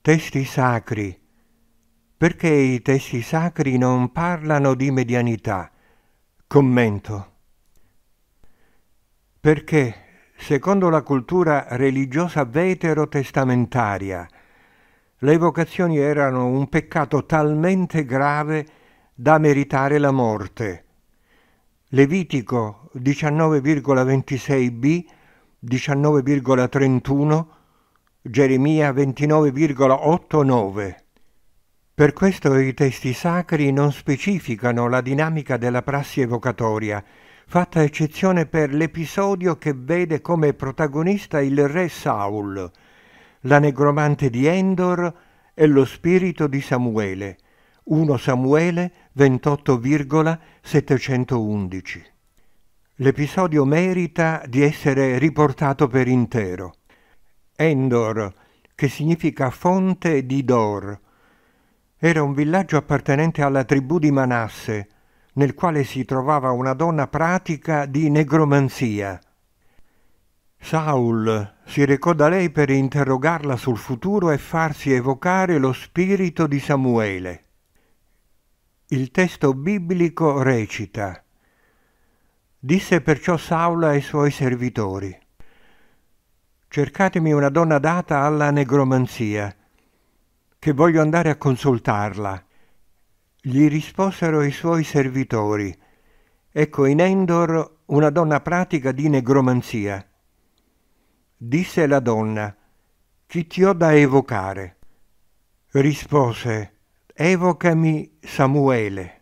Testi sacri. Perché i testi sacri non parlano di medianità? Commento. Perché, secondo la cultura religiosa veterotestamentaria, le vocazioni erano un peccato talmente grave da meritare la morte. Levitico 19,26b, 19,31 Geremia 29,89. Per questo i testi sacri non specificano la dinamica della prassi evocatoria, fatta eccezione per l'episodio che vede come protagonista il re Saul, la negromante di Endor e lo spirito di Samuele. 1 Samuele 28,711. L'episodio merita di essere riportato per intero. Endor, che significa fonte di Dor. Era un villaggio appartenente alla tribù di Manasse, nel quale si trovava una donna pratica di negromanzia. Saul si recò da lei per interrogarla sul futuro e farsi evocare lo spirito di Samuele. Il testo biblico recita Disse perciò Saul ai suoi servitori cercatemi una donna data alla negromanzia, che voglio andare a consultarla. Gli risposero i suoi servitori, ecco in Endor una donna pratica di negromanzia. Disse la donna, chi ti ho da evocare? Rispose, evocami Samuele.